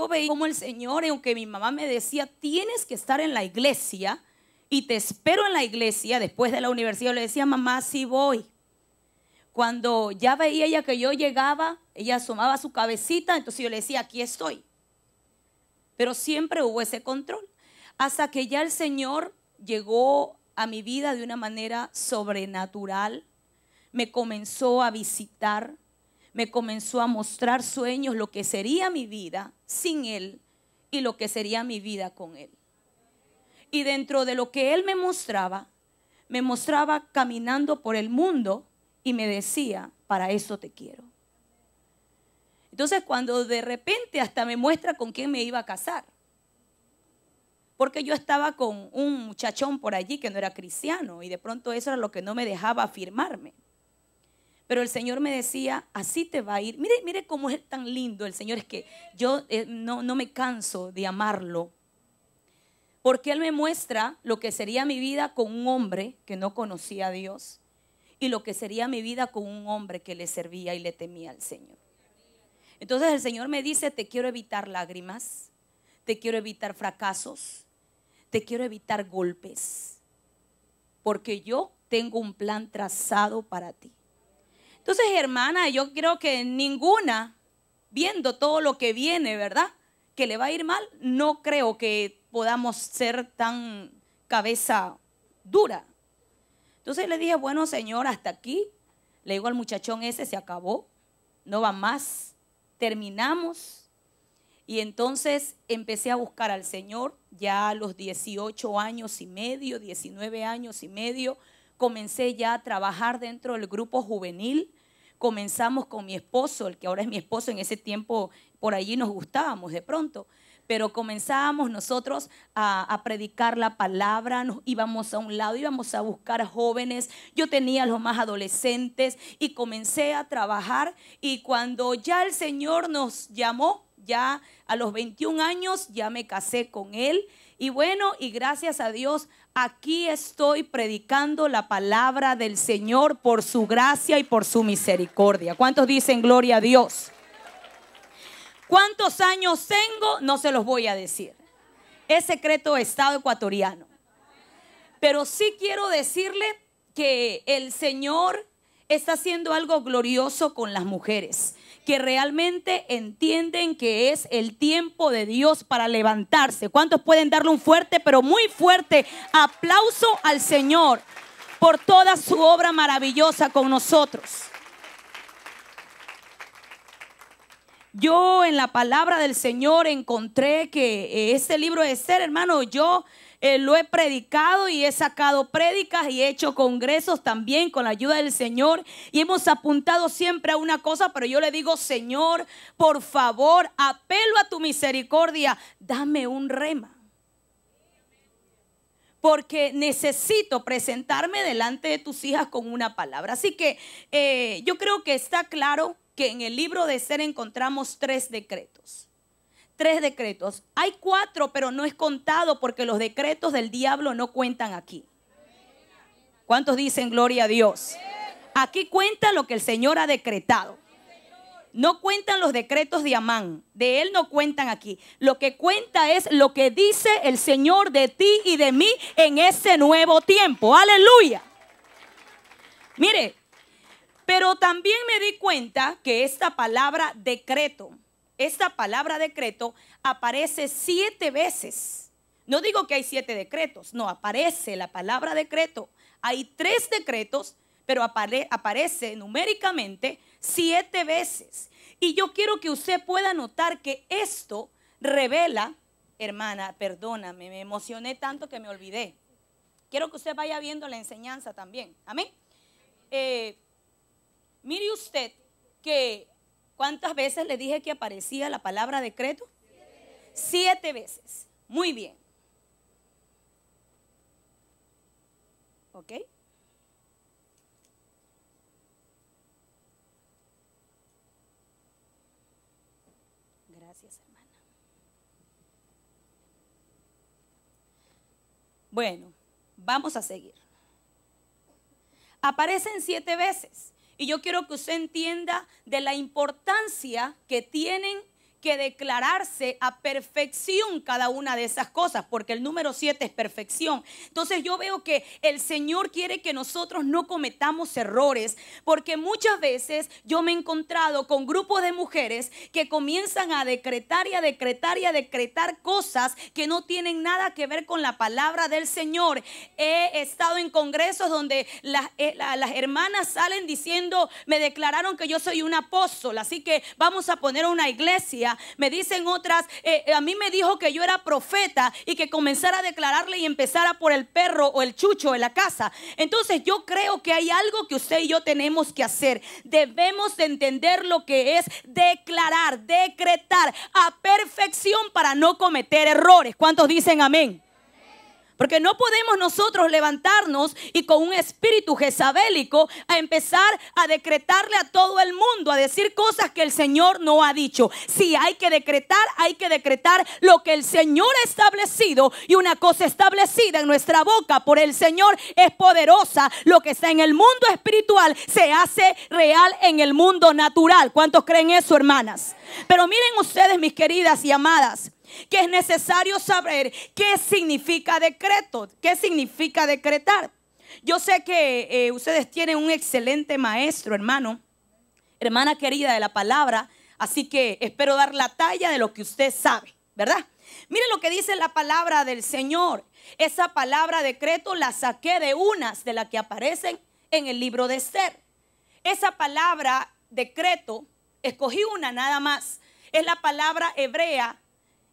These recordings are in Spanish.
yo veía como el Señor, aunque mi mamá me decía, tienes que estar en la iglesia y te espero en la iglesia después de la universidad, le decía, mamá, sí voy. Cuando ya veía ella que yo llegaba, ella asomaba su cabecita, entonces yo le decía, aquí estoy. Pero siempre hubo ese control. Hasta que ya el Señor llegó a mi vida de una manera sobrenatural, me comenzó a visitar, me comenzó a mostrar sueños, lo que sería mi vida sin Él y lo que sería mi vida con Él. Y dentro de lo que Él me mostraba, me mostraba caminando por el mundo y me decía, para eso te quiero. Entonces cuando de repente hasta me muestra con quién me iba a casar, porque yo estaba con un muchachón por allí que no era cristiano y de pronto eso era lo que no me dejaba afirmarme. Pero el Señor me decía, así te va a ir. Mire, mire cómo es tan lindo el Señor. Es que yo eh, no, no me canso de amarlo. Porque Él me muestra lo que sería mi vida con un hombre que no conocía a Dios y lo que sería mi vida con un hombre que le servía y le temía al Señor. Entonces el Señor me dice, te quiero evitar lágrimas, te quiero evitar fracasos, te quiero evitar golpes, porque yo tengo un plan trazado para ti. Entonces, hermana, yo creo que ninguna, viendo todo lo que viene, ¿verdad? Que le va a ir mal, no creo que podamos ser tan cabeza dura. Entonces le dije, bueno, señor, hasta aquí. Le digo al muchachón ese, se acabó, no va más, terminamos. Y entonces empecé a buscar al Señor ya a los 18 años y medio, 19 años y medio comencé ya a trabajar dentro del grupo juvenil. Comenzamos con mi esposo, el que ahora es mi esposo, en ese tiempo por allí nos gustábamos de pronto, pero comenzábamos nosotros a, predicar la palabra, nos íbamos a un lado, íbamos a buscar jóvenes, yo tenía los más adolescentes y comencé a trabajar y cuando ya el Señor nos llamó, ya a los 21 años, ya me casé con él y bueno, y gracias a Dios, aquí estoy predicando la palabra del Señor por su gracia y por su misericordia. ¿Cuántos dicen gloria a Dios? ¿Cuántos años tengo? No se los voy a decir. Es secreto Estado ecuatoriano. Pero sí quiero decirle que el Señor está haciendo algo glorioso con las mujeres que realmente entienden que es el tiempo de Dios para levantarse. ¿Cuántos pueden darle un fuerte, pero muy fuerte aplauso al Señor por toda su obra maravillosa con nosotros? Yo en la palabra del Señor encontré que este libro de ser, hermano, yo eh, lo he predicado y he sacado prédicas y he hecho congresos también con la ayuda del Señor y hemos apuntado siempre a una cosa, pero yo le digo, Señor, por favor, apelo a tu misericordia, dame un rema. Porque necesito presentarme delante de tus hijas con una palabra. Así que eh, yo creo que está claro que en el libro de ser encontramos tres decretos tres decretos. Hay cuatro, pero no es contado porque los decretos del diablo no cuentan aquí. ¿Cuántos dicen gloria a Dios? Aquí cuenta lo que el Señor ha decretado. No cuentan los decretos de Amán, de él no cuentan aquí. Lo que cuenta es lo que dice el Señor de ti y de mí en ese nuevo tiempo. Aleluya. Mire, pero también me di cuenta que esta palabra decreto esta palabra decreto aparece siete veces. No digo que hay siete decretos, no, aparece la palabra decreto. Hay tres decretos, pero aparece numéricamente siete veces. Y yo quiero que usted pueda notar que esto revela, hermana, perdóname, me emocioné tanto que me olvidé. Quiero que usted vaya viendo la enseñanza también. Amén. Eh, mire usted que ¿Cuántas veces le dije que aparecía la palabra decreto? Siete veces. Muy bien. ¿Ok? Gracias, hermana. Bueno, vamos a seguir. Aparecen siete veces. Y yo quiero que usted entienda de la importancia que tienen que declararse a perfección cada una de esas cosas, porque el número 7 es perfección. Entonces yo veo que el Señor quiere que nosotros no cometamos errores, porque muchas veces yo me he encontrado con grupos de mujeres que comienzan a decretar y a decretar y a decretar cosas que no tienen nada que ver con la palabra del Señor. He estado en congresos donde las, eh, hermanas salen diciendo, me declararon que yo soy un apóstol, así que vamos a poner una iglesia me dicen otras, eh, eh, a mí me dijo que yo era profeta y que comenzara a declararle y empezara por el perro o el chucho en la casa. Entonces yo creo que hay algo que usted y yo tenemos que hacer. Debemos entender lo que es declarar, decretar a perfección para no cometer errores. ¿Cuántos dicen amén? Porque no podemos nosotros levantarnos y con un espíritu jezabélico a empezar a decretarle a todo el mundo, a decir cosas que el Señor no ha dicho. Si hay que decretar, hay que decretar lo que el Señor ha establecido y una cosa establecida en nuestra boca por el Señor es poderosa. Lo que está en el mundo espiritual se hace real en el mundo natural. ¿Cuántos creen eso, hermanas? Pero miren ustedes, mis queridas y amadas que es necesario saber qué significa decreto, qué significa decretar. Yo sé que eh, ustedes tienen un excelente maestro, hermano, hermana querida de la palabra, así que espero dar la talla de lo que usted sabe, ¿verdad? Miren lo que dice la palabra del Señor. Esa palabra decreto la saqué de unas de las que aparecen en el libro de Esther. Esa palabra decreto, escogí una nada más, es la palabra hebrea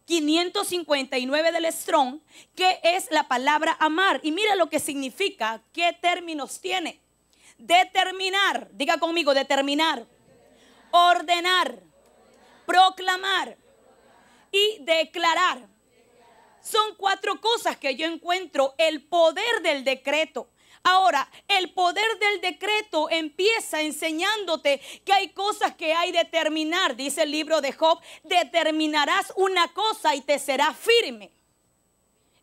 559 del Strong, que es la palabra amar. Y mira lo que significa, qué términos tiene. Determinar, diga conmigo, determinar. Ordenar, proclamar y declarar. Son cuatro cosas que yo encuentro el poder del decreto. Ahora, el poder del decreto empieza enseñándote que hay cosas que hay determinar, dice el libro de Job, determinarás una cosa y te será firme.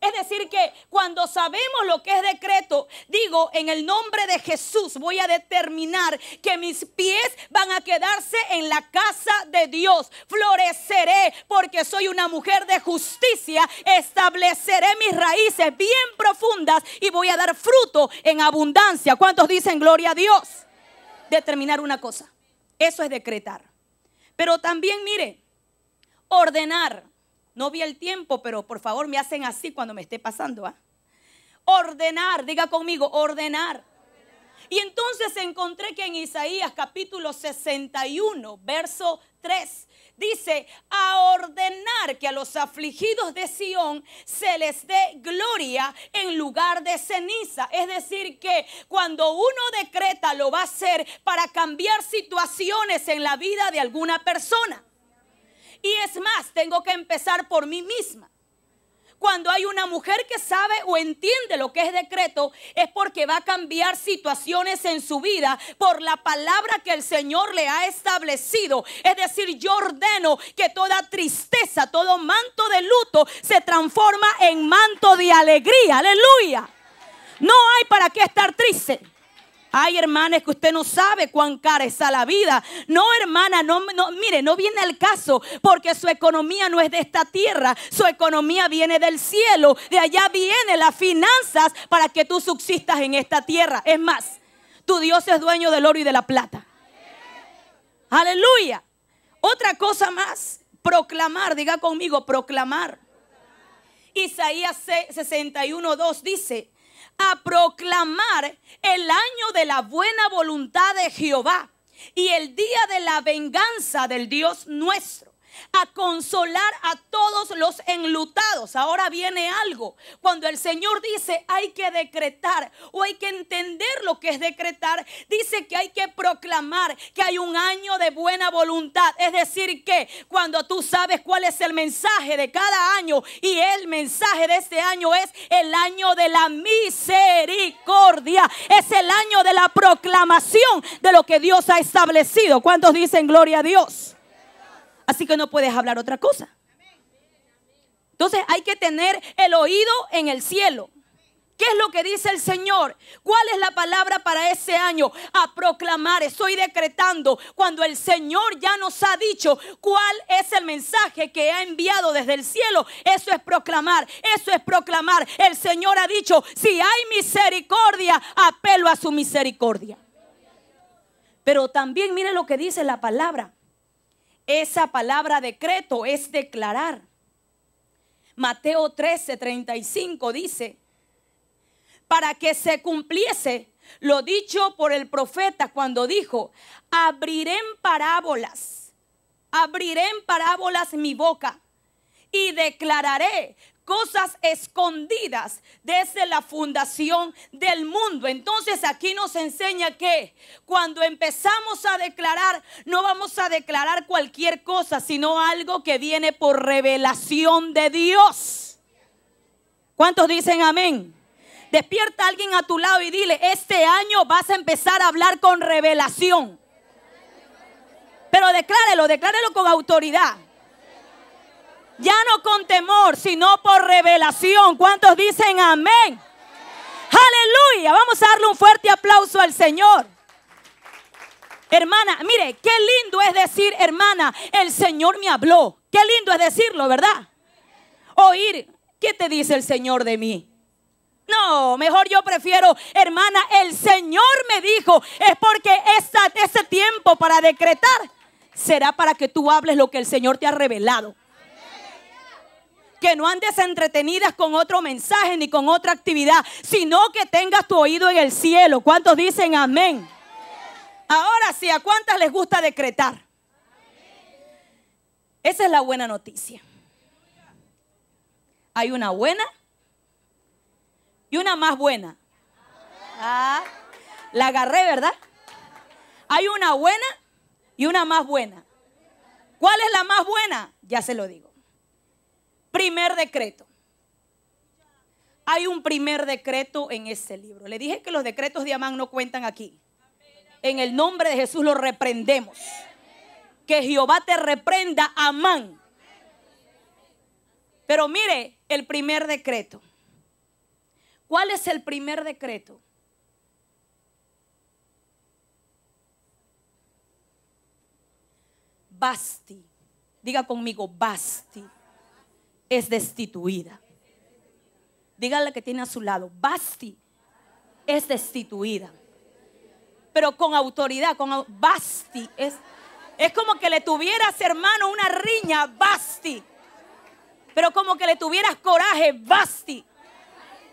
Es decir, que cuando sabemos lo que es decreto, digo, en el nombre de Jesús voy a determinar que mis pies van a quedarse en la casa de Dios. Floreceré porque soy una mujer de justicia. Estableceré mis raíces bien profundas y voy a dar fruto en abundancia. ¿Cuántos dicen gloria a Dios? Determinar una cosa. Eso es decretar. Pero también, mire, ordenar. No vi el tiempo, pero por favor me hacen así cuando me esté pasando. ¿ah? Ordenar, diga conmigo, ordenar. Y entonces encontré que en Isaías capítulo 61, verso 3, dice, a ordenar que a los afligidos de Sión se les dé gloria en lugar de ceniza. Es decir, que cuando uno decreta lo va a hacer para cambiar situaciones en la vida de alguna persona. Y es más, tengo que empezar por mí misma. Cuando hay una mujer que sabe o entiende lo que es decreto, es porque va a cambiar situaciones en su vida por la palabra que el Señor le ha establecido. Es decir, yo ordeno que toda tristeza, todo manto de luto se transforma en manto de alegría. Aleluya. No hay para qué estar triste hay hermanas que usted no sabe cuán cara está la vida. No, hermana, no, mire, no viene el caso porque su economía no es de esta tierra, su economía viene del cielo. De allá vienen las finanzas para que tú subsistas en esta tierra. Es más, tu Dios es dueño del oro y de la plata. Aleluya. Otra cosa más, proclamar, diga conmigo, proclamar. Isaías 61, 2 dice, a proclamar el año de la buena voluntad de Jehová y el día de la venganza del Dios nuestro a consolar a todos los enlutados. Ahora viene algo. Cuando el Señor dice hay que decretar o hay que entender lo que es decretar, dice que hay que proclamar que hay un año de buena voluntad. Es decir, que cuando tú sabes cuál es el mensaje de cada año y el mensaje de este año es el año de la misericordia, es el año de la proclamación de lo que Dios ha establecido. ¿Cuántos dicen gloria a Dios? Así que no puedes hablar otra cosa. Entonces hay que tener el oído en el cielo. ¿Qué es lo que dice el Señor? ¿Cuál es la palabra para ese año? A proclamar, estoy decretando, cuando el Señor ya nos ha dicho cuál es el mensaje que ha enviado desde el cielo. Eso es proclamar, eso es proclamar. El Señor ha dicho, si hay misericordia, apelo a su misericordia. Pero también mire lo que dice la palabra. Esa palabra decreto es declarar. Mateo 13, 35 dice, para que se cumpliese lo dicho por el profeta cuando dijo, abriré en parábolas, abriré en parábolas mi boca y declararé cosas escondidas desde la fundación del mundo. Entonces aquí nos enseña que cuando empezamos a declarar, no vamos a declarar cualquier cosa, sino algo que viene por revelación de Dios. ¿Cuántos dicen amén? Despierta a alguien a tu lado y dile, este año vas a empezar a hablar con revelación. Pero declárelo, declárelo con autoridad. Ya no con temor, sino por revelación. ¿Cuántos dicen amén? Aleluya. Vamos a darle un fuerte aplauso al Señor. Hermana, mire, qué lindo es decir, hermana, el Señor me habló. Qué lindo es decirlo, ¿verdad? Oír, ¿qué te dice el Señor de mí? No, mejor yo prefiero, hermana, el Señor me dijo, es porque ese este tiempo para decretar será para que tú hables lo que el Señor te ha revelado que no andes entretenidas con otro mensaje ni con otra actividad, sino que tengas tu oído en el cielo. ¿Cuántos dicen amén? Ahora sí, ¿a cuántas les gusta decretar? Esa es la buena noticia. Hay una buena y una más buena. Ah, la agarré, ¿verdad? Hay una buena y una más buena. ¿Cuál es la más buena? Ya se lo digo. Primer decreto. Hay un primer decreto en este libro. Le dije que los decretos de Amán no cuentan aquí. En el nombre de Jesús lo reprendemos. Que Jehová te reprenda, Amán. Pero mire el primer decreto. ¿Cuál es el primer decreto? Basti. Diga conmigo, basti es destituida. Dígale que tiene a su lado, Basti es destituida. Pero con autoridad, con Basti es es como que le tuvieras, hermano, una riña, Basti. Pero como que le tuvieras coraje, Basti.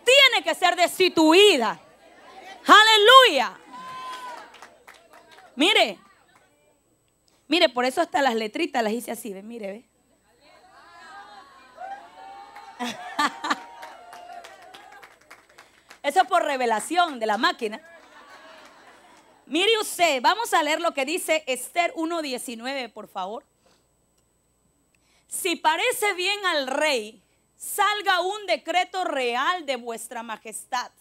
Tiene que ser destituida. Aleluya. Mire, mire, por eso hasta las letritas las hice así, mire, ve. Eso es por revelación de la máquina. Mire usted, vamos a leer lo que dice Esther 1.19, por favor. Si parece bien al rey, salga un decreto real de vuestra majestad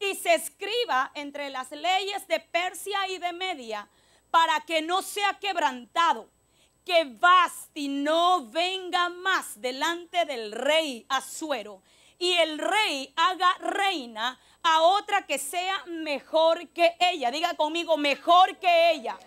y se escriba entre las leyes de Persia y de Media para que no sea quebrantado que Basti no venga más delante del rey Azuero y el rey haga reina a otra que sea mejor que ella. Diga conmigo, Mejor que ella.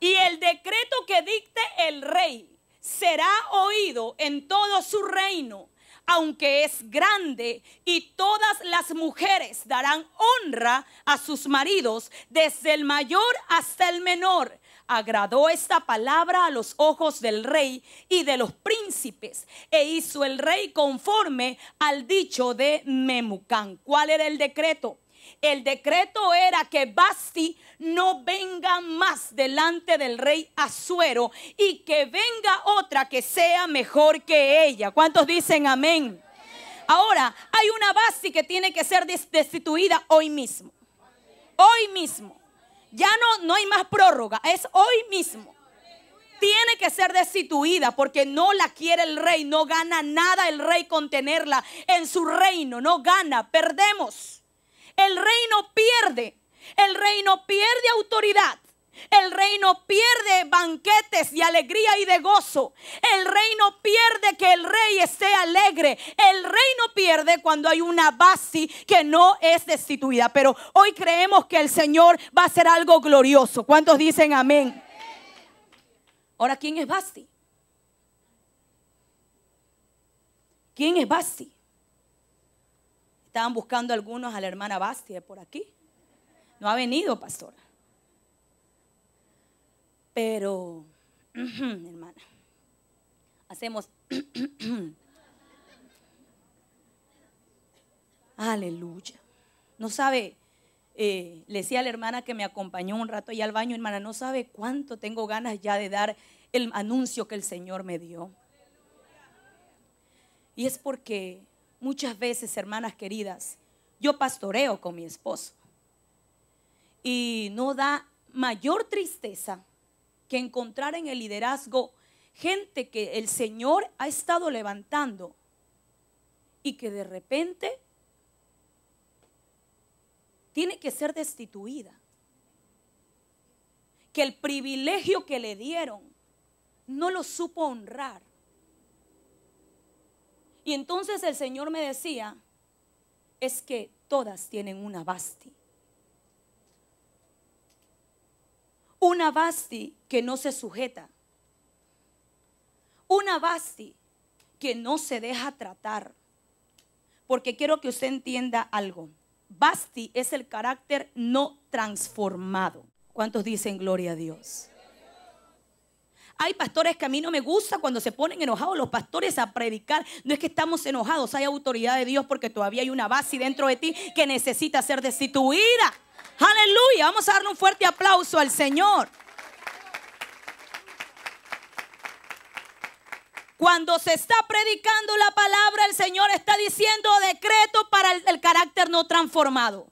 Y el decreto que dicte el rey será oído en todo su reino, aunque es grande, y todas las mujeres darán honra a sus maridos, desde el mayor hasta el menor agradó esta palabra a los ojos del rey y de los príncipes, e hizo el rey conforme al dicho de Memucán. ¿Cuál era el decreto? El decreto era que Basti no venga más delante del rey Azuero y que venga otra que sea mejor que ella. ¿Cuántos dicen amén? Ahora, hay una Basti que tiene que ser destituida hoy mismo. Hoy mismo. Ya no, no hay más prórroga, es hoy mismo. Tiene que ser destituida porque no la quiere el rey, no gana nada el rey con tenerla en su reino, no gana, perdemos. El reino pierde, el reino pierde autoridad el reino pierde banquetes de alegría y de gozo. El reino pierde que el rey esté alegre. El reino pierde cuando hay una basti que no es destituida. Pero hoy creemos que el Señor va a hacer algo glorioso. ¿Cuántos dicen amén? Ahora, ¿quién es Basti? ¿Quién es Basti? Estaban buscando algunos a la hermana Basti por aquí. No ha venido, pastora. Pero, hermana, hacemos... Aleluya. No sabe, eh, le decía a la hermana que me acompañó un rato allá al baño, hermana, no sabe cuánto tengo ganas ya de dar el anuncio que el Señor me dio. Y es porque muchas veces, hermanas queridas, yo pastoreo con mi esposo. Y no da mayor tristeza que encontrar en el liderazgo gente que el Señor ha estado levantando y que de repente tiene que ser destituida. Que el privilegio que le dieron no lo supo honrar. Y entonces el Señor me decía, es que todas tienen una basti. Una Basti que no se sujeta. Una Basti que no se deja tratar. Porque quiero que usted entienda algo. Basti es el carácter no transformado. ¿Cuántos dicen gloria a Dios? Hay pastores que a mí no me gusta cuando se ponen enojados los pastores a predicar. No es que estamos enojados, hay autoridad de Dios porque todavía hay una basti dentro de ti que necesita ser destituida. Aleluya. Vamos a darle un fuerte aplauso al Señor. Cuando se está predicando la palabra, el Señor está diciendo decreto para el, carácter no transformado.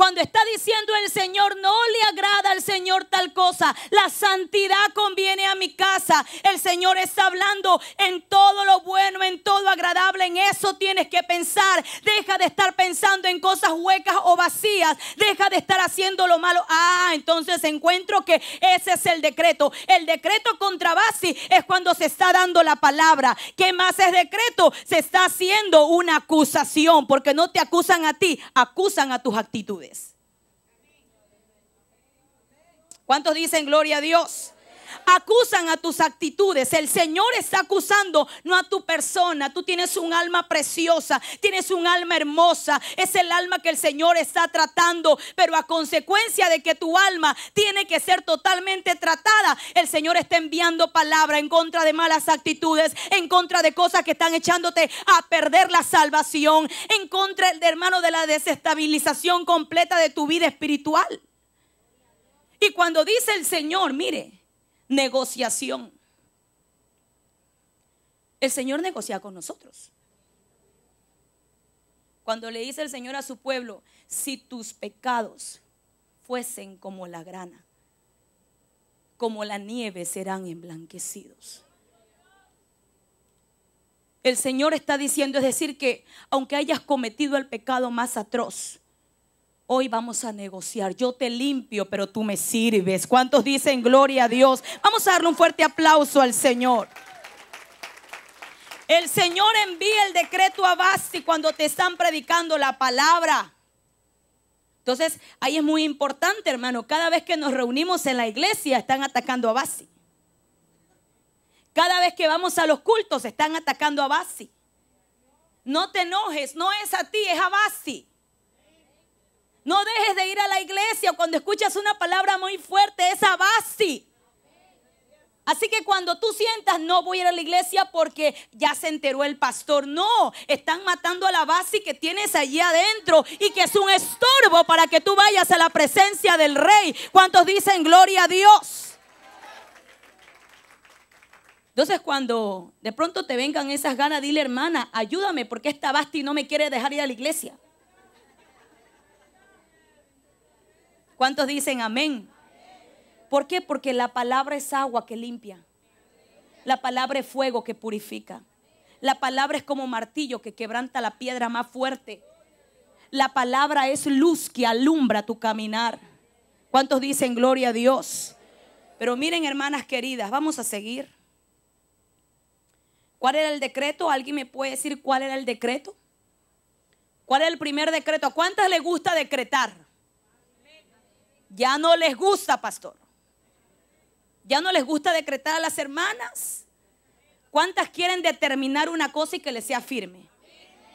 Cuando está diciendo el Señor, no le agrada al Señor tal cosa. La santidad conviene a mi casa. El Señor está hablando en todo lo bueno, en todo agradable. En eso tienes que pensar. Deja de estar pensando en cosas huecas o vacías. Deja de estar haciendo lo malo. Ah, entonces encuentro que ese es el decreto. El decreto contra Basi es cuando se está dando la palabra. ¿Qué más es decreto? Se está haciendo una acusación porque no te acusan a ti, acusan a tus actitudes. ¿Cuántos dicen gloria a Dios? acusan a tus actitudes. El Señor está acusando, no a tu persona. Tú tienes un alma preciosa, tienes un alma hermosa. Es el alma que el Señor está tratando, pero a consecuencia de que tu alma tiene que ser totalmente tratada, el Señor está enviando palabra en contra de malas actitudes, en contra de cosas que están echándote a perder la salvación, en contra, del hermano, de la desestabilización completa de tu vida espiritual. Y cuando dice el Señor, mire, negociación. El Señor negocia con nosotros. Cuando le dice el Señor a su pueblo, si tus pecados fuesen como la grana, como la nieve serán emblanquecidos. El Señor está diciendo, es decir, que aunque hayas cometido el pecado más atroz, Hoy vamos a negociar. Yo te limpio, pero tú me sirves. ¿Cuántos dicen gloria a Dios? Vamos a darle un fuerte aplauso al Señor. El Señor envía el decreto a Basti cuando te están predicando la palabra. Entonces, ahí es muy importante, hermano. Cada vez que nos reunimos en la iglesia, están atacando a Basti. Cada vez que vamos a los cultos, están atacando a Basti. No te enojes, no es a ti, es a Basti. No dejes de ir a la iglesia cuando escuchas una palabra muy fuerte, esa basti. Así que cuando tú sientas, no voy a ir a la iglesia porque ya se enteró el pastor. No, están matando a la base que tienes allí adentro y que es un estorbo para que tú vayas a la presencia del rey. ¿Cuántos dicen gloria a Dios? Entonces cuando de pronto te vengan esas ganas, dile hermana, ayúdame porque esta basti no me quiere dejar ir a la iglesia. ¿Cuántos dicen amén? ¿Por qué? Porque la palabra es agua que limpia. La palabra es fuego que purifica. La palabra es como martillo que quebranta la piedra más fuerte. La palabra es luz que alumbra tu caminar. ¿Cuántos dicen gloria a Dios? Pero miren, hermanas queridas, vamos a seguir. ¿Cuál era el decreto? ¿Alguien me puede decir cuál era el decreto? ¿Cuál era el primer decreto? ¿A cuántas le gusta decretar? Ya no les gusta, pastor. Ya no les gusta decretar a las hermanas. ¿Cuántas quieren determinar una cosa y que le sea firme?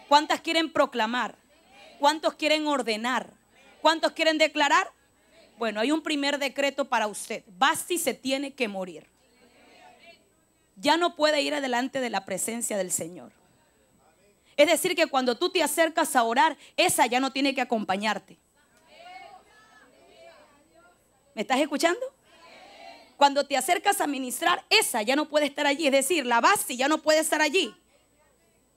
¿Cuántas quieren proclamar? ¿Cuántos quieren ordenar? ¿Cuántos quieren declarar? Bueno, hay un primer decreto para usted. Basti se tiene que morir. Ya no puede ir adelante de la presencia del Señor. Es decir, que cuando tú te acercas a orar, esa ya no tiene que acompañarte. ¿Me estás escuchando? Cuando te acercas a ministrar, esa ya no puede estar allí. Es decir, la basti ya no puede estar allí.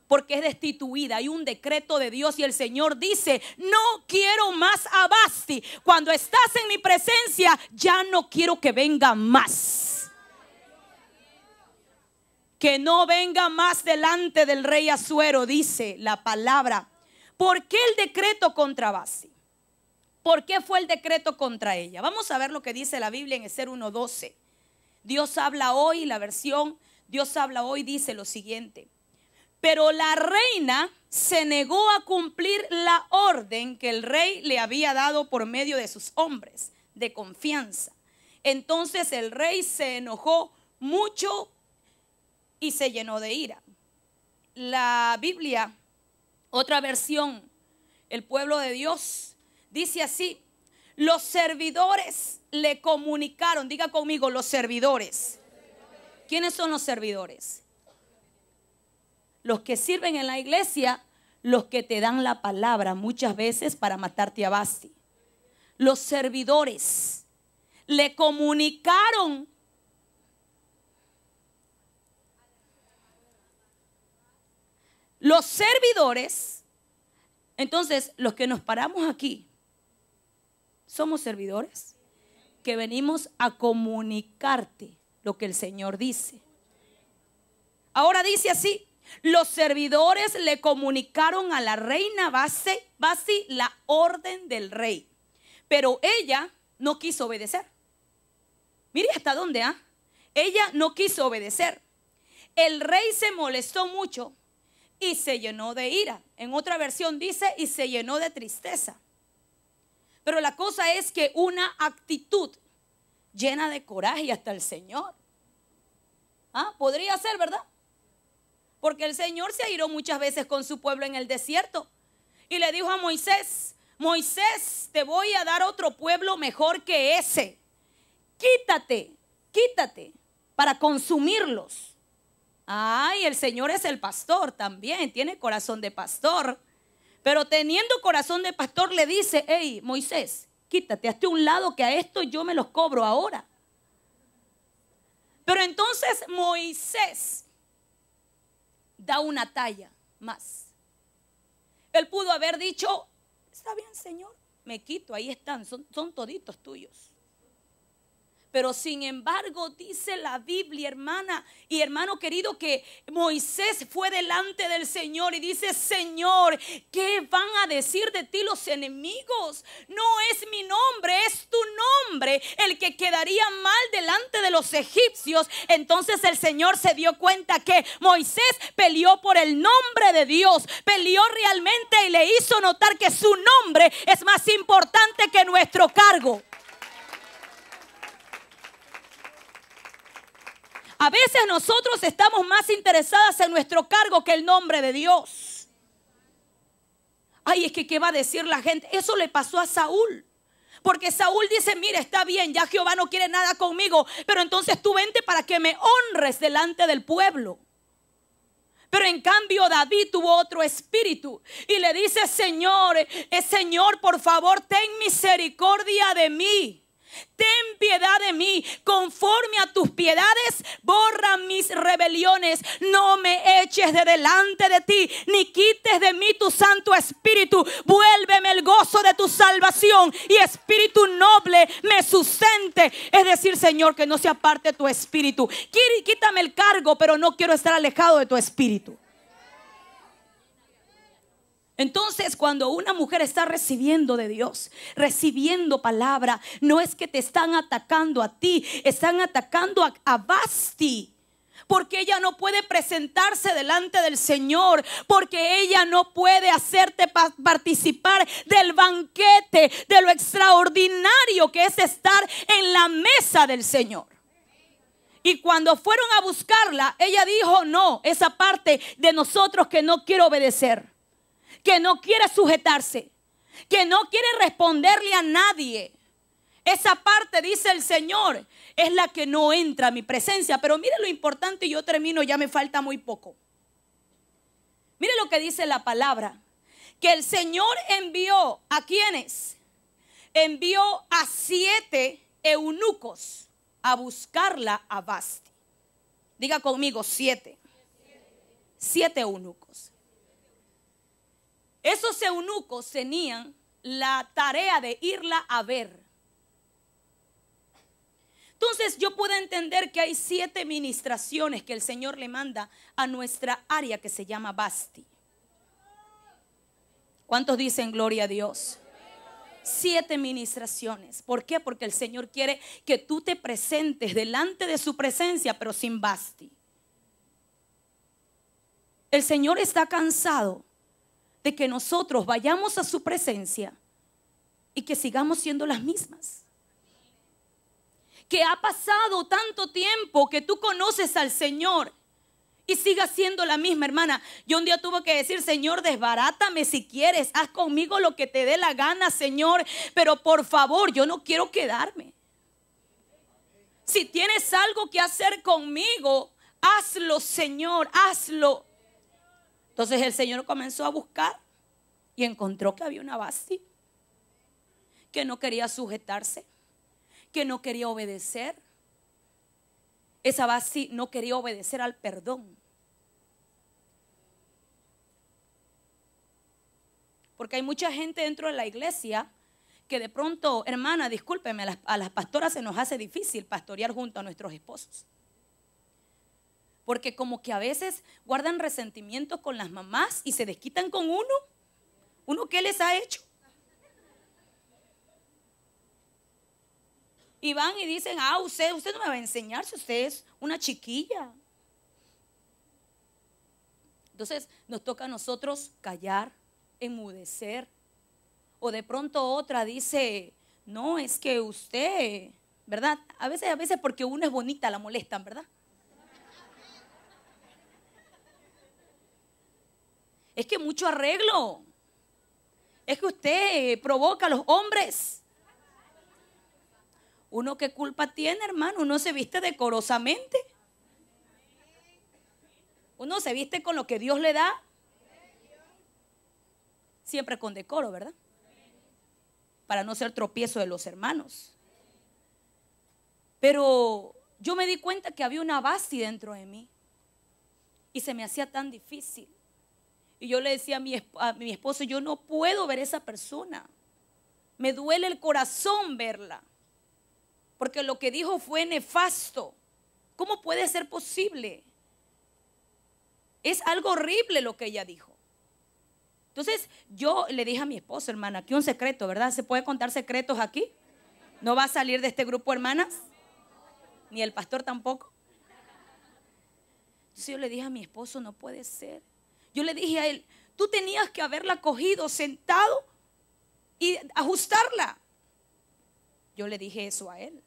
Porque es destituida. Hay un decreto de Dios y el Señor dice, no quiero más a Basti. Cuando estás en mi presencia, ya no quiero que venga más. Que no venga más delante del rey Azuero, dice la palabra. ¿Por qué el decreto contra Basti? ¿Por qué fue el decreto contra ella? Vamos a ver lo que dice la Biblia en Eser 1.12. Dios habla hoy, la versión Dios habla hoy dice lo siguiente. Pero la reina se negó a cumplir la orden que el rey le había dado por medio de sus hombres de confianza. Entonces el rey se enojó mucho y se llenó de ira. La Biblia, otra versión, el pueblo de Dios Dice así, los servidores le comunicaron, diga conmigo, los servidores. ¿Quiénes son los servidores? Los que sirven en la iglesia, los que te dan la palabra muchas veces para matarte a Basti. Los servidores le comunicaron los servidores, entonces los que nos paramos aquí somos servidores que venimos a comunicarte lo que el Señor dice. Ahora dice así, los servidores le comunicaron a la reina Basi, la orden del rey, pero ella no quiso obedecer. Mire hasta dónde, ¿ah? Ella no quiso obedecer. El rey se molestó mucho y se llenó de ira. En otra versión dice, y se llenó de tristeza. Pero la cosa es que una actitud llena de coraje hasta el Señor. ¿Ah? Podría ser, ¿verdad? Porque el Señor se airó muchas veces con su pueblo en el desierto y le dijo a Moisés, Moisés, te voy a dar otro pueblo mejor que ese. Quítate, quítate para consumirlos. Ay, el Señor es el pastor también, tiene corazón de pastor. Pero teniendo corazón de pastor le dice, hey, Moisés, quítate, hazte un lado que a esto yo me los cobro ahora. Pero entonces Moisés da una talla más. Él pudo haber dicho, está bien, Señor, me quito, ahí están, son, son toditos tuyos. Pero sin embargo dice la Biblia, hermana y hermano querido, que Moisés fue delante del Señor y dice, Señor, ¿qué van a decir de ti los enemigos? No es mi nombre, es tu nombre el que quedaría mal delante de los egipcios. Entonces el Señor se dio cuenta que Moisés peleó por el nombre de Dios, peleó realmente y le hizo notar que su nombre es más importante que nuestro cargo. A veces nosotros estamos más interesadas en nuestro cargo que el nombre de Dios. Ay, es que qué va a decir la gente. Eso le pasó a Saúl. Porque Saúl dice, mira, está bien, ya Jehová no quiere nada conmigo, pero entonces tú vente para que me honres delante del pueblo. Pero en cambio David tuvo otro espíritu y le dice, Señor, eh, Señor, por favor, ten misericordia de mí. Ten piedad de mí, conforme a tus piedades, borra mis rebeliones. No me eches de delante de ti, ni quites de mí tu Santo Espíritu. Vuélveme el gozo de tu salvación y Espíritu noble me sustente. Es decir, Señor, que no se aparte tu Espíritu. Quítame el cargo, pero no quiero estar alejado de tu Espíritu. Entonces, cuando una mujer está recibiendo de Dios, recibiendo palabra, no es que te están atacando a ti, están atacando a, Basti porque ella no puede presentarse delante del Señor, porque ella no puede hacerte participar del banquete, de lo extraordinario que es estar en la mesa del Señor. Y cuando fueron a buscarla, ella dijo, no, esa parte de nosotros que no quiero obedecer que no quiere sujetarse, que no quiere responderle a nadie. Esa parte, dice el Señor, es la que no entra a mi presencia. Pero mire lo importante, Y yo termino, ya me falta muy poco. Mire lo que dice la palabra, que el Señor envió a quienes? Envió a siete eunucos a buscarla a Basti. Diga conmigo, siete. Siete eunucos. Esos eunucos tenían la tarea de irla a ver. Entonces yo puedo entender que hay siete ministraciones que el Señor le manda a nuestra área que se llama Basti. ¿Cuántos dicen gloria a Dios? Siete ministraciones. ¿Por qué? Porque el Señor quiere que tú te presentes delante de su presencia, pero sin Basti. El Señor está cansado de que nosotros vayamos a su presencia y que sigamos siendo las mismas. Que ha pasado tanto tiempo que tú conoces al Señor y sigas siendo la misma, hermana. Yo un día tuve que decir, Señor, desbarátame si quieres, haz conmigo lo que te dé la gana, Señor, pero por favor, yo no quiero quedarme. Si tienes algo que hacer conmigo, hazlo, Señor, hazlo. Entonces el Señor comenzó a buscar y encontró que había una base que no quería sujetarse, que no quería obedecer. Esa Basti no quería obedecer al perdón. Porque hay mucha gente dentro de la iglesia que de pronto, hermana, discúlpeme, a las pastoras se nos hace difícil pastorear junto a nuestros esposos porque como que a veces guardan resentimiento con las mamás y se desquitan con uno. ¿Uno qué les ha hecho? Y van y dicen, ah, usted, usted no me va a enseñar si usted es una chiquilla. Entonces nos toca a nosotros callar, enmudecer. O de pronto otra dice, no, es que usted, ¿verdad? A veces, a veces porque uno es bonita la molestan, ¿verdad? Es que mucho arreglo. Es que usted eh, provoca a los hombres. Uno qué culpa tiene, hermano. Uno se viste decorosamente. Uno se viste con lo que Dios le da. Siempre con decoro, ¿verdad? Para no ser tropiezo de los hermanos. Pero yo me di cuenta que había una base dentro de mí. Y se me hacía tan difícil. Y yo le decía a mi, mi esposo, yo no puedo ver a esa persona. Me duele el corazón verla. Porque lo que dijo fue nefasto. ¿Cómo puede ser posible? Es algo horrible lo que ella dijo. Entonces yo le dije a mi esposo, hermana, aquí un secreto, ¿verdad? ¿Se puede contar secretos aquí? ¿No va a salir de este grupo, hermanas? Ni el pastor tampoco. Entonces yo le dije a mi esposo, no puede ser. Yo le dije a él, tú tenías que haberla cogido sentado y ajustarla. Yo le dije eso a él.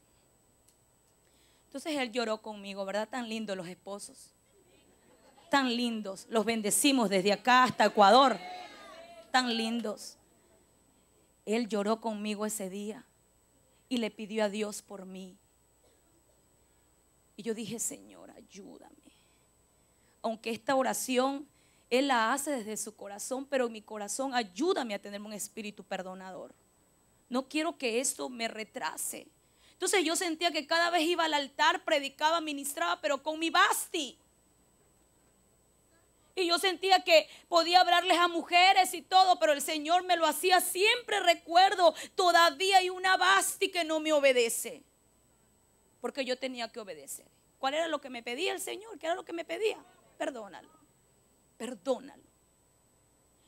Entonces él lloró conmigo, ¿verdad? Tan lindos los esposos. Tan lindos. Los bendecimos desde acá hasta Ecuador. Tan lindos. Él lloró conmigo ese día y le pidió a Dios por mí. Y yo dije, Señor, ayúdame. Aunque esta oración él la hace desde su corazón, pero mi corazón ayúdame a tener un espíritu perdonador. No quiero que esto me retrase. Entonces yo sentía que cada vez iba al altar, predicaba, ministraba, pero con mi basti. Y yo sentía que podía hablarles a mujeres y todo, pero el Señor me lo hacía. Siempre recuerdo, todavía hay una basti que no me obedece. Porque yo tenía que obedecer. ¿Cuál era lo que me pedía el Señor? ¿Qué era lo que me pedía? Perdónalo perdónalo.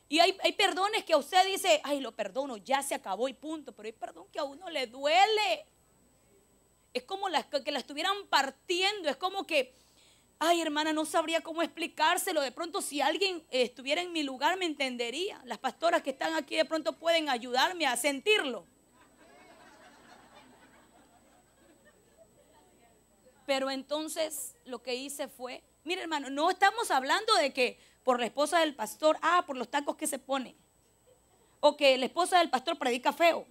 Y hay, perdones que a usted dice, ay, lo perdono, ya se acabó y punto. Pero hay perdón que a uno le duele. Es como que la estuvieran partiendo. Es como que, ay, hermana, no sabría cómo explicárselo. De pronto, si alguien estuviera en mi lugar, me entendería. Las pastoras que están aquí de pronto pueden ayudarme a sentirlo. Pero entonces lo que hice fue, mire hermano, no estamos hablando de que por la esposa del pastor, ah, por los tacos que se pone. O que la esposa del pastor predica feo.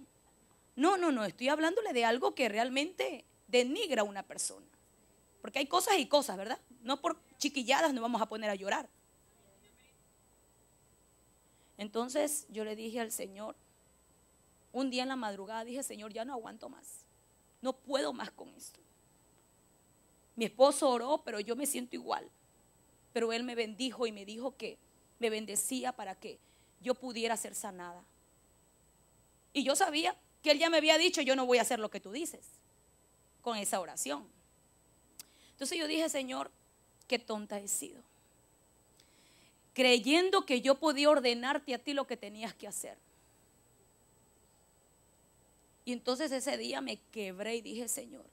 No, no, no, estoy hablándole de algo que realmente denigra a una persona. Porque hay cosas y cosas, ¿verdad? No por chiquilladas nos vamos a poner a llorar. Entonces yo le dije al Señor, un día en la madrugada dije, Señor, ya no aguanto más. No puedo más con esto. Mi esposo oró, pero yo me siento igual pero Él me bendijo y me dijo que me bendecía para que yo pudiera ser sanada. Y yo sabía que Él ya me había dicho, yo no voy a hacer lo que tú dices con esa oración. Entonces yo dije, Señor, qué tonta he sido. Creyendo que yo podía ordenarte a ti lo que tenías que hacer. Y entonces ese día me quebré y dije, Señor,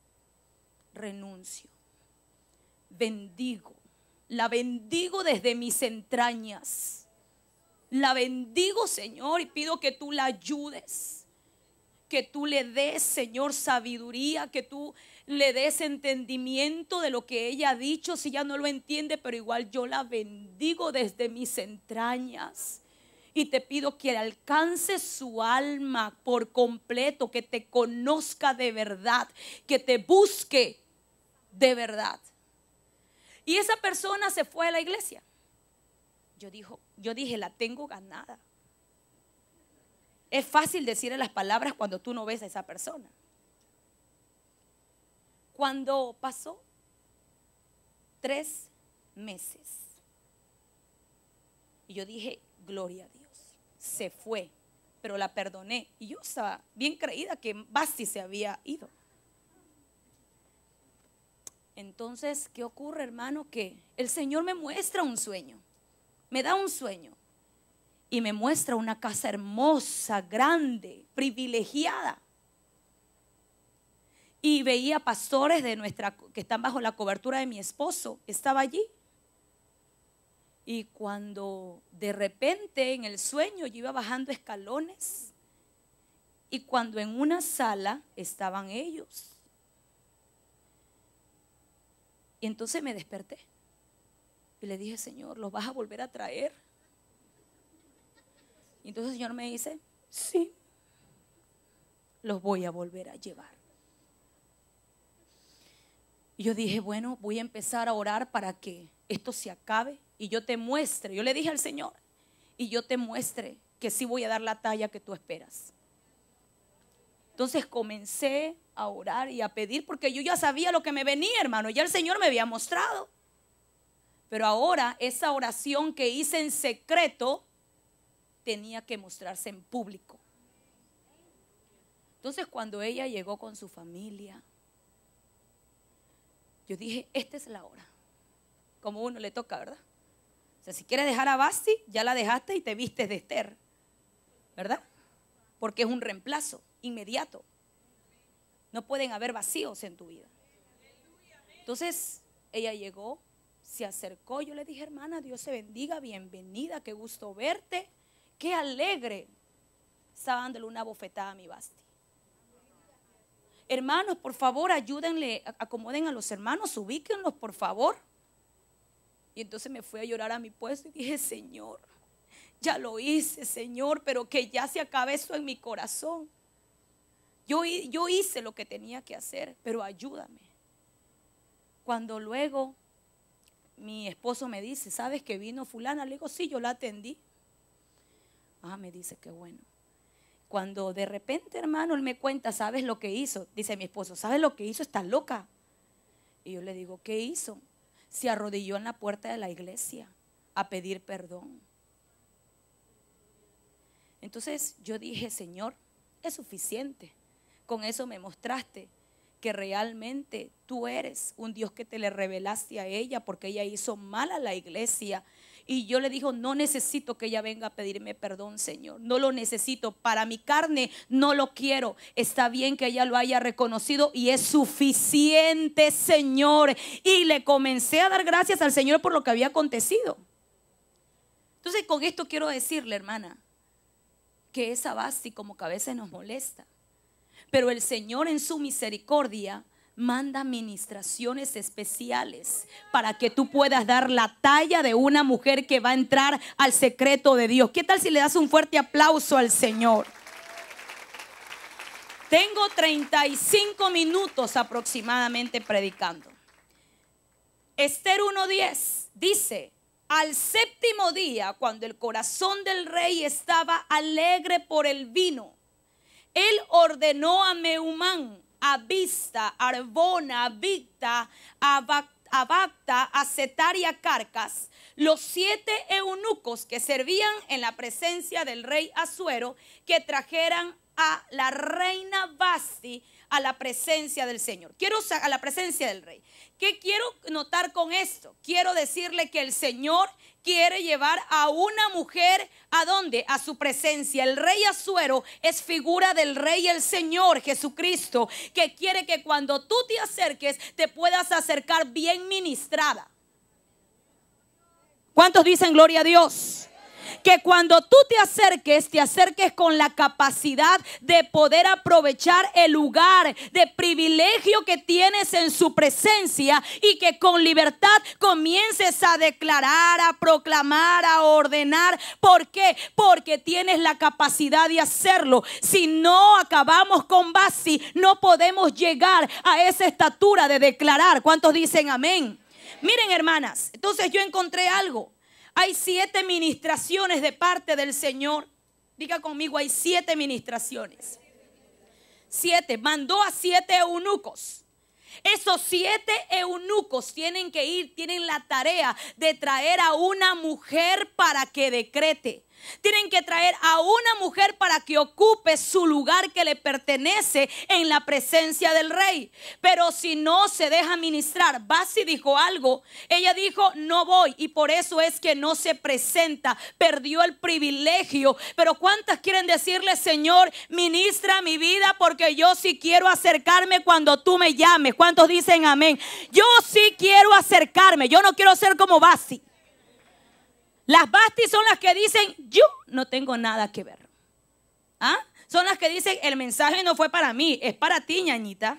renuncio, bendigo la bendigo desde mis entrañas. La bendigo, Señor, y pido que tú la ayudes. Que tú le des, Señor, sabiduría, que tú le des entendimiento de lo que ella ha dicho, si ya no lo entiende, pero igual yo la bendigo desde mis entrañas. Y te pido que alcance su alma por completo, que te conozca de verdad, que te busque de verdad. Y esa persona se fue a la iglesia. Yo, dijo, yo dije, la tengo ganada. Es fácil decirle las palabras cuando tú no ves a esa persona. Cuando pasó tres meses, y yo dije, gloria a Dios, se fue, pero la perdoné. Y yo estaba bien creída que Basti se había ido. Entonces, ¿qué ocurre, hermano? Que el Señor me muestra un sueño, me da un sueño y me muestra una casa hermosa, grande, privilegiada. Y veía pastores de nuestra que están bajo la cobertura de mi esposo, estaba allí. Y cuando de repente en el sueño yo iba bajando escalones y cuando en una sala estaban ellos Y entonces me desperté. Y le dije, Señor, ¿los vas a volver a traer? Y entonces el Señor me dice, sí, los voy a volver a llevar. Y yo dije, bueno, voy a empezar a orar para que esto se acabe y yo te muestre. Yo le dije al Señor, y yo te muestre que sí voy a dar la talla que tú esperas. Entonces comencé a orar y a pedir porque yo ya sabía lo que me venía, hermano. Ya el Señor me había mostrado. Pero ahora esa oración que hice en secreto tenía que mostrarse en público. Entonces cuando ella llegó con su familia, yo dije, esta es la hora. Como uno le toca, ¿verdad? O sea, si quieres dejar a Basti, ya la dejaste y te vistes de Esther, ¿verdad? Porque es un reemplazo inmediato. No pueden haber vacíos en tu vida. Entonces, ella llegó, se acercó, yo le dije, hermana, Dios te bendiga, bienvenida, qué gusto verte, qué alegre. Estaba dándole una bofetada a mi Basti. Hermanos, por favor, ayúdenle, acomoden a los hermanos, ubíquenlos, por favor. Y entonces me fui a llorar a mi puesto y dije, Señor, ya lo hice, Señor, pero que ya se acabe esto en mi corazón. Yo, hice lo que tenía que hacer, pero ayúdame. Cuando luego mi esposo me dice, ¿sabes que vino fulana? Le digo, sí, yo la atendí. Ah, me dice, qué bueno. Cuando de repente, hermano, él me cuenta, ¿sabes lo que hizo? Dice mi esposo, ¿sabes lo que hizo? Está loca. Y yo le digo, ¿qué hizo? Se arrodilló en la puerta de la iglesia a pedir perdón. Entonces yo dije, Señor, es suficiente. Con eso me mostraste que realmente tú eres un Dios que te le revelaste a ella porque ella hizo mal a la iglesia. Y yo le dijo, no necesito que ella venga a pedirme perdón, Señor. No lo necesito. Para mi carne no lo quiero. Está bien que ella lo haya reconocido y es suficiente, Señor. Y le comencé a dar gracias al Señor por lo que había acontecido. Entonces, con esto quiero decirle, hermana, que esa base como que a veces nos molesta. Pero el Señor en su misericordia manda ministraciones especiales para que tú puedas dar la talla de una mujer que va a entrar al secreto de Dios. ¿Qué tal si le das un fuerte aplauso al Señor? Tengo 35 minutos aproximadamente predicando. Esther 1.10 dice, al séptimo día, cuando el corazón del rey estaba alegre por el vino, él ordenó a Meumán, a Vista, Arbona, a Victa, a y Carcas, los siete eunucos que servían en la presencia del rey Azuero, que trajeran a la reina Basti a la presencia del Señor. Quiero a la presencia del rey. ¿Qué quiero notar con esto? Quiero decirle que el Señor quiere llevar a una mujer a donde A su presencia. El rey Azuero es figura del rey el Señor Jesucristo, que quiere que cuando tú te acerques te puedas acercar bien ministrada. ¿Cuántos dicen gloria a Dios? Que cuando tú te acerques, te acerques con la capacidad de poder aprovechar el lugar de privilegio que tienes en su presencia y que con libertad comiences a declarar, a proclamar, a ordenar. ¿Por qué? Porque tienes la capacidad de hacerlo. Si no acabamos con Basi, no podemos llegar a esa estatura de declarar. ¿Cuántos dicen amén? Miren, hermanas, entonces yo encontré algo. Hay siete ministraciones de parte del Señor. Diga conmigo, hay siete ministraciones. Siete. Mandó a siete eunucos. Esos siete eunucos tienen que ir, tienen la tarea de traer a una mujer para que decrete. Tienen que traer a una mujer para que ocupe su lugar que le pertenece en la presencia del rey. Pero si no se deja ministrar, Basi dijo algo. Ella dijo, no voy. Y por eso es que no se presenta. Perdió el privilegio. Pero ¿cuántas quieren decirle, Señor, ministra mi vida porque yo sí quiero acercarme cuando tú me llames? ¿Cuántos dicen amén? Yo sí quiero acercarme. Yo no quiero ser como Basi. Las Basti son las que dicen, yo no tengo nada que ver. ¿Ah? Son las que dicen, el mensaje no fue para mí, es para ti, ñañita.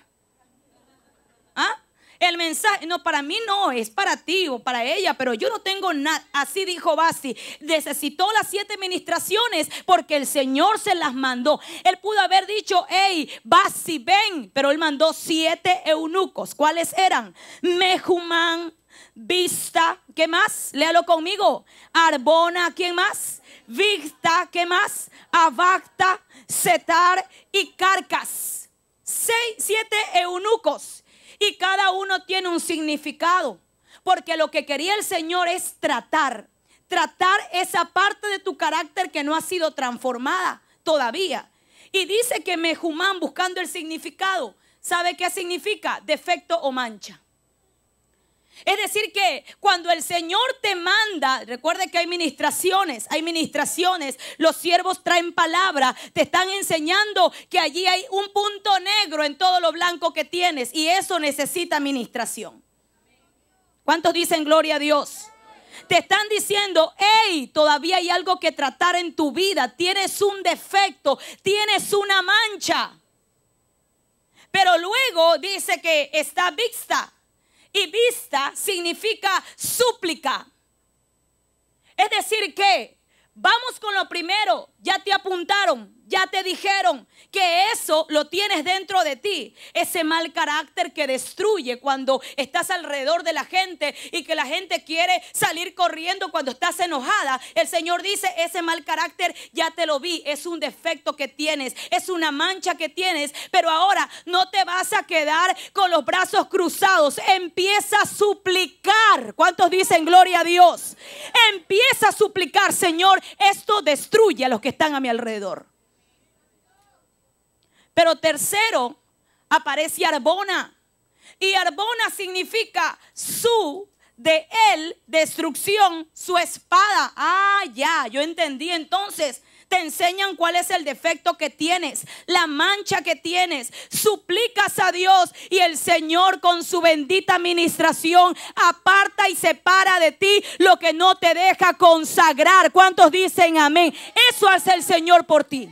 ¿Ah? El mensaje, no, para mí no, es para ti o para ella, pero yo no tengo nada. Así dijo Basti. Necesitó las siete ministraciones porque el Señor se las mandó. Él pudo haber dicho, hey, Basti, ven, pero él mandó siete eunucos. ¿Cuáles eran? Mejumán, vista, ¿qué más? Léalo conmigo. Arbona, ¿quién más? Vista, ¿qué más? Abacta, Setar y Carcas. Seis, siete eunucos. Y cada uno tiene un significado. Porque lo que quería el Señor es tratar. Tratar esa parte de tu carácter que no ha sido transformada todavía. Y dice que Mejumán buscando el significado. ¿Sabe qué significa? Defecto o mancha. Es decir, que cuando el Señor te manda, recuerde que hay ministraciones, hay ministraciones, los siervos traen palabra, te están enseñando que allí hay un punto negro en todo lo blanco que tienes y eso necesita ministración. ¿Cuántos dicen gloria a Dios? Te están diciendo, hey, todavía hay algo que tratar en tu vida, tienes un defecto, tienes una mancha. Pero luego dice que está vista y vista significa súplica. Es decir que vamos con lo primero, ya te apuntaron, ya te dijeron que eso lo tienes dentro de ti. Ese mal carácter que destruye cuando estás alrededor de la gente y que la gente quiere salir corriendo cuando estás enojada. El Señor dice, ese mal carácter ya te lo vi. Es un defecto que tienes. Es una mancha que tienes. Pero ahora no te vas a quedar con los brazos cruzados. Empieza a suplicar. ¿Cuántos dicen gloria a Dios? Empieza a suplicar, Señor, esto destruye a los que están a mi alrededor. Pero tercero, aparece Arbona. Y Arbona significa su, de él, destrucción, su espada. Ah, ya, yo entendí entonces te enseñan cuál es el defecto que tienes, la mancha que tienes. Suplicas a Dios y el Señor con su bendita administración aparta y separa de ti lo que no te deja consagrar. ¿Cuántos dicen amén? Eso hace el Señor por ti.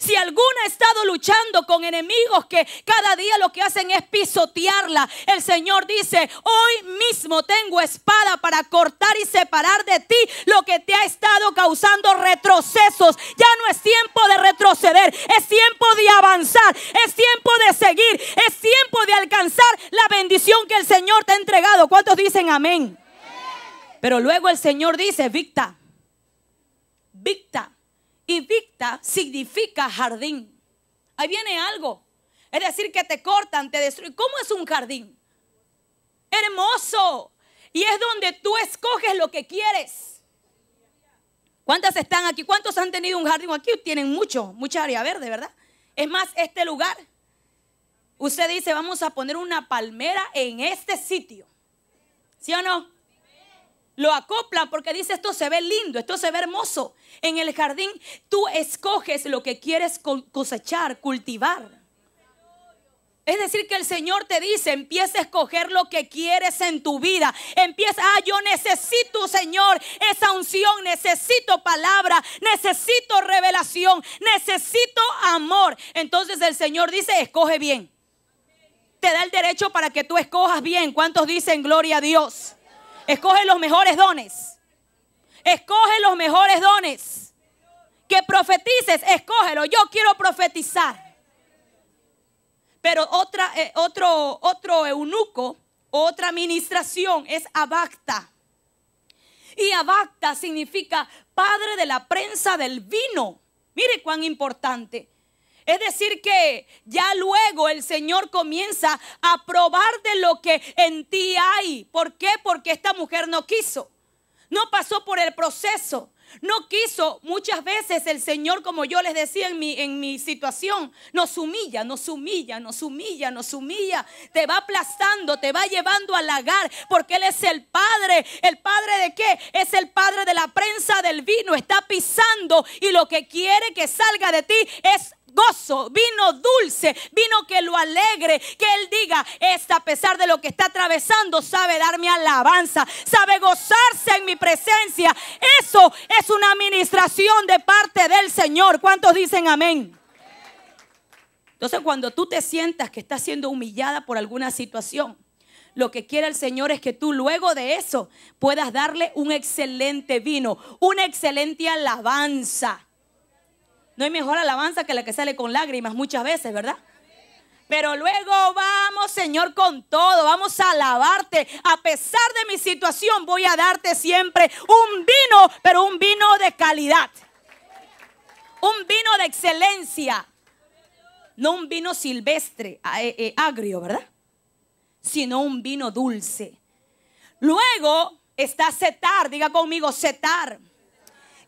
Si alguna ha estado luchando con enemigos que cada día lo que hacen es pisotearla, el Señor dice, hoy mismo tengo espada para cortar y separar de ti lo que te ha estado causando retrocesos. Ya no es tiempo de retroceder, es tiempo de avanzar, es tiempo de seguir, es tiempo de alcanzar la bendición que el Señor te ha entregado. ¿Cuántos dicen amén? Pero luego el Señor dice, Victa, Victa, y victa significa jardín. Ahí viene algo. Es decir, que te cortan, te destruyen. ¿Cómo es un jardín? Hermoso. Y es donde tú escoges lo que quieres. ¿Cuántas están aquí? ¿Cuántos han tenido un jardín aquí? Tienen mucho, mucha área verde, ¿verdad? Es más, este lugar. Usted dice, vamos a poner una palmera en este sitio. ¿Sí o no? lo acoplan porque dice esto se ve lindo, esto se ve hermoso. En el jardín tú escoges lo que quieres cosechar, cultivar. Es decir, que el Señor te dice, empieza a escoger lo que quieres en tu vida. Empieza, ah, yo necesito, Señor, esa unción, necesito palabra, necesito revelación, necesito amor. Entonces el Señor dice, escoge bien. Te da el derecho para que tú escojas bien. ¿Cuántos dicen gloria a Dios? Escoge los mejores dones. Escoge los mejores dones. Que profetices, escógelo. Yo quiero profetizar. Pero otra, eh, otro, otro eunuco, otra administración es abacta. Y abacta significa padre de la prensa del vino. Mire cuán importante. Es decir, que ya luego el Señor comienza a probar de lo que en ti hay. ¿Por qué? Porque esta mujer no quiso. No pasó por el proceso. No quiso. Muchas veces el Señor, como yo les decía en mi, en mi situación, nos humilla, nos humilla, nos humilla, nos humilla. Te va aplastando, te va llevando al lagar, porque Él es el Padre. ¿El Padre de qué? Es el Padre de la prensa del vino. Está pisando y lo que quiere que salga de ti es gozo, vino dulce, vino que lo alegre, que Él diga, esta a pesar de lo que está atravesando, sabe darme alabanza, sabe gozarse en mi presencia. Eso es una administración de parte del Señor. ¿Cuántos dicen amén? Entonces cuando tú te sientas que estás siendo humillada por alguna situación, lo que quiere el Señor es que tú luego de eso puedas darle un excelente vino, una excelente alabanza. No hay mejor alabanza que la que sale con lágrimas muchas veces, ¿verdad? Pero luego vamos, Señor, con todo. Vamos a alabarte. A pesar de mi situación, voy a darte siempre un vino, pero un vino de calidad. Un vino de excelencia. No un vino silvestre, eh, eh, agrio, ¿verdad? Sino un vino dulce. Luego está setar, Diga conmigo, setar.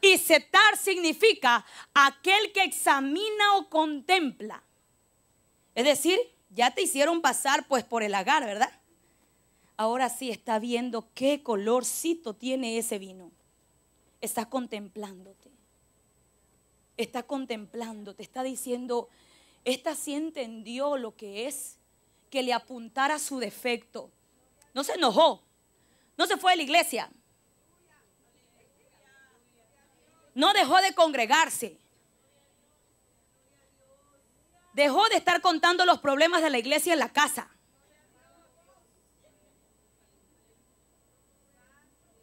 Y setar significa aquel que examina o contempla. Es decir, ya te hicieron pasar pues por el agar, ¿verdad? Ahora sí está viendo qué colorcito tiene ese vino. Está contemplándote. Está contemplándote, está diciendo, esta sí entendió lo que es que le apuntara su defecto. No se enojó. No se fue de la iglesia. No dejó de congregarse. Dejó de estar contando los problemas de la iglesia en la casa.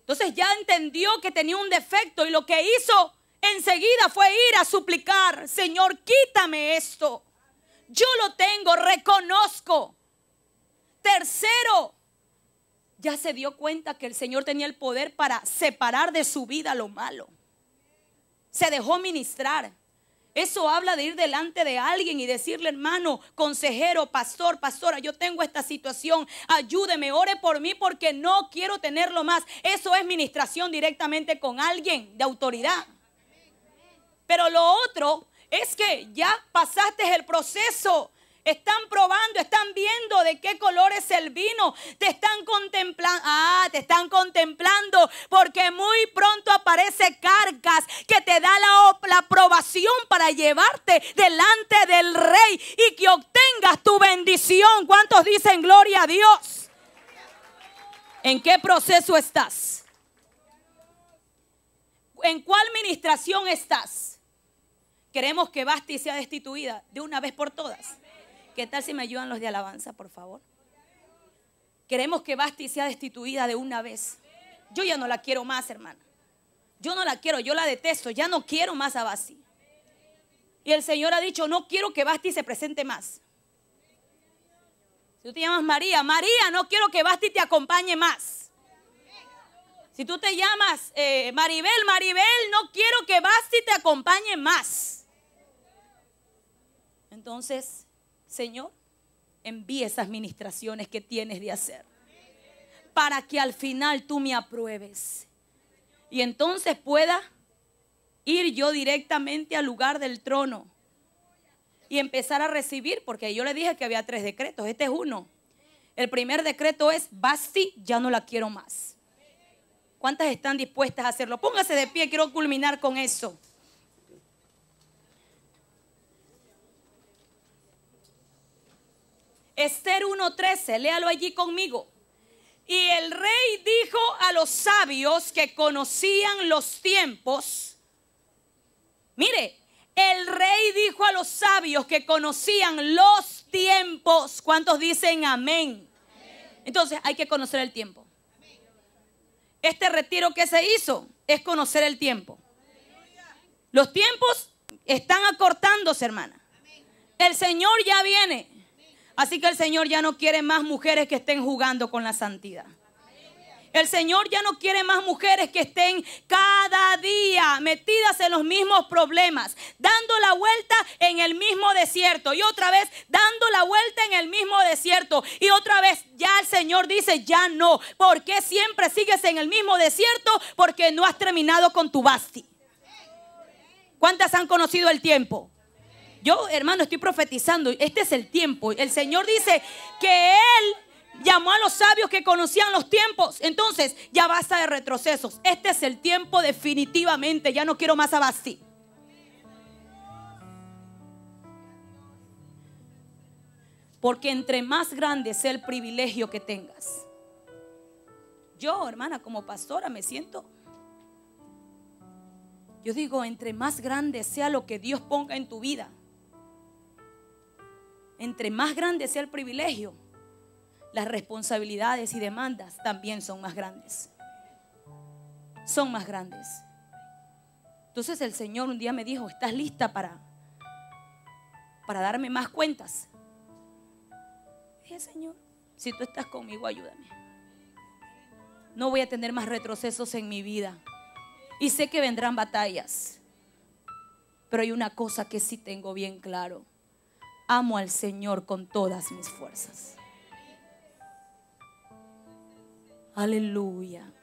Entonces ya entendió que tenía un defecto y lo que hizo enseguida fue ir a suplicar, Señor, quítame esto. Yo lo tengo, reconozco. Tercero, ya se dio cuenta que el Señor tenía el poder para separar de su vida lo malo. Se dejó ministrar. Eso habla de ir delante de alguien y decirle, hermano, consejero, pastor, pastora, yo tengo esta situación, ayúdeme, ore por mí porque no quiero tenerlo más. Eso es ministración directamente con alguien de autoridad. Pero lo otro es que ya pasaste el proceso están probando, están viendo de qué color es el vino. Te están contemplando, ah, te están contemplando porque muy pronto aparece Carcas que te da la, la aprobación para llevarte delante del rey y que obtengas tu bendición. ¿Cuántos dicen gloria a Dios? ¿En qué proceso estás? ¿En cuál administración estás? Queremos que Basti sea destituida de una vez por todas. ¿Qué tal si me ayudan los de alabanza, por favor? Queremos que Basti sea destituida de una vez. Yo ya no la quiero más, hermana. Yo no la quiero, yo la detesto, ya no quiero más a Basti. Y el Señor ha dicho, no quiero que Basti se presente más. Si tú te llamas María, María, no quiero que Basti te acompañe más. Si tú te llamas eh, Maribel, Maribel, no quiero que Basti te acompañe más. Entonces, Señor, envíe esas ministraciones que tienes de hacer para que al final tú me apruebes. Y entonces pueda ir yo directamente al lugar del trono y empezar a recibir, porque yo le dije que había tres decretos, este es uno. El primer decreto es, basti, ya no la quiero más. ¿Cuántas están dispuestas a hacerlo? Póngase de pie, quiero culminar con eso. Esther 1.13, léalo allí conmigo. Y el rey dijo a los sabios que conocían los tiempos, mire, el rey dijo a los sabios que conocían los tiempos, ¿cuántos dicen amén? Entonces hay que conocer el tiempo. Este retiro que se hizo es conocer el tiempo. Los tiempos están acortándose, hermana. El Señor ya viene. Así que el Señor ya no quiere más mujeres que estén jugando con la santidad. El Señor ya no quiere más mujeres que estén cada día metidas en los mismos problemas, dando la vuelta en el mismo desierto y otra vez dando la vuelta en el mismo desierto y otra vez ya el Señor dice, ya no, porque siempre sigues en el mismo desierto porque no has terminado con tu basti. ¿Cuántas han conocido el tiempo? yo, hermano, estoy profetizando. Este es el tiempo. El Señor dice que Él llamó a los sabios que conocían los tiempos. Entonces, ya basta de retrocesos. Este es el tiempo definitivamente. Ya no quiero más abasí. Porque entre más grande sea el privilegio que tengas. Yo, hermana, como pastora, me siento... Yo digo, entre más grande sea lo que Dios ponga en tu vida, entre más grande sea el privilegio, las responsabilidades y demandas también son más grandes. Son más grandes. Entonces el Señor un día me dijo, ¿estás lista para, para darme más cuentas? dije, Señor, si tú estás conmigo, ayúdame. No voy a tener más retrocesos en mi vida. Y sé que vendrán batallas. Pero hay una cosa que sí tengo bien claro amo al Señor con todas mis fuerzas. Aleluya.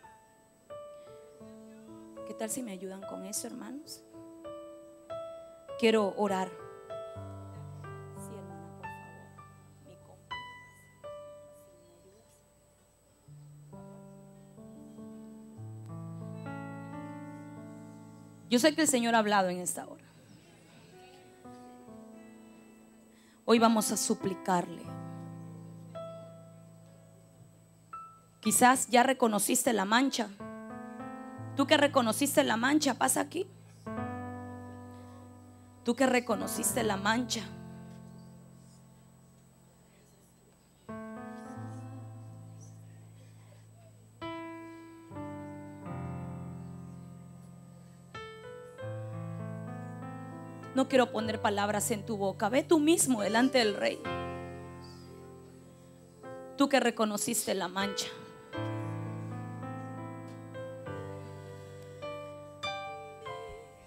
¿Qué tal si me ayudan con eso, hermanos? Quiero orar. Yo sé que el Señor ha hablado en esta hora. Hoy vamos a suplicarle. Quizás ya reconociste la mancha. Tú que reconociste la mancha, pasa aquí. Tú que reconociste la mancha. no quiero poner palabras en tu boca. Ve tú mismo delante del rey. Tú que reconociste la mancha.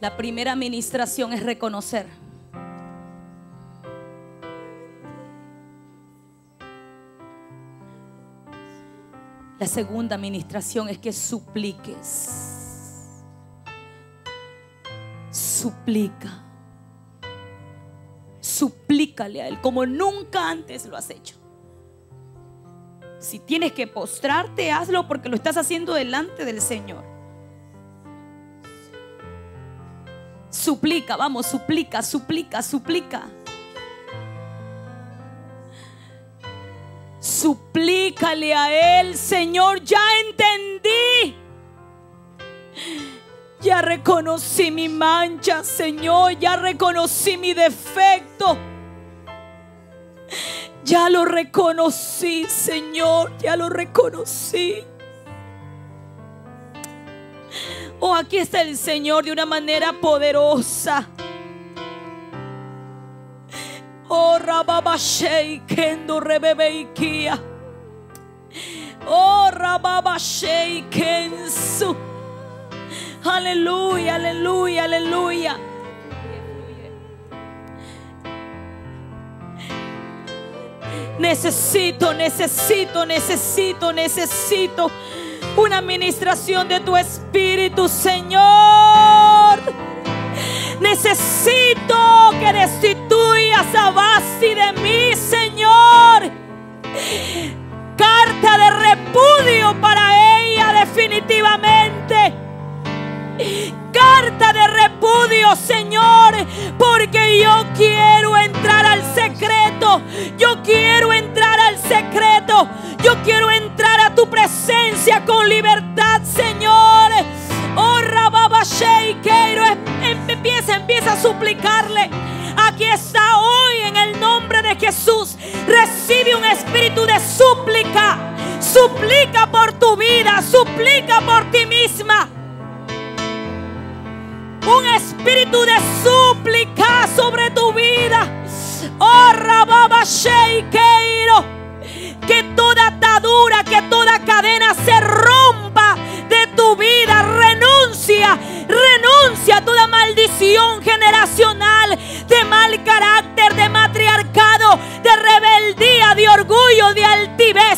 La primera administración es reconocer. La segunda administración es que supliques. Suplica a Él como nunca antes lo has hecho. Si tienes que postrarte, hazlo porque lo estás haciendo delante del Señor. Suplica, vamos, suplica, suplica, suplica. Suplícale a Él, Señor, ya entendí. Ya reconocí mi mancha, Señor, ya reconocí mi defecto. Ya lo reconocí, Señor, ya lo reconocí. Oh, aquí está el Señor de una manera poderosa. Oh, Rababashei, Kendo Rebebeikia. Oh, Rababashei, Kensu. Aleluya, aleluya, aleluya. Necesito, necesito, necesito, necesito una administración de tu Espíritu, Señor. Necesito que destituyas a Basti de mí, Señor. Carta de repudio para ella definitivamente. Carta de repudio Señor, porque yo quiero entrar al secreto. Yo quiero entrar al secreto. Yo quiero entrar a tu presencia con libertad, Señor. Oh, Rababa Sheikeiro, em-, em-, empieza, empieza a suplicarle. Aquí está hoy en el nombre de Jesús. Recibe un espíritu de súplica. Suplica por tu vida, suplica por ti misma un espíritu de súplica sobre tu vida. Oh, Rababa Que toda atadura, que toda cadena se rompa de tu vida. Renuncia, renuncia a toda maldición generacional de mal carácter, de matriarcado, de rebeldía, de orgullo, de altivez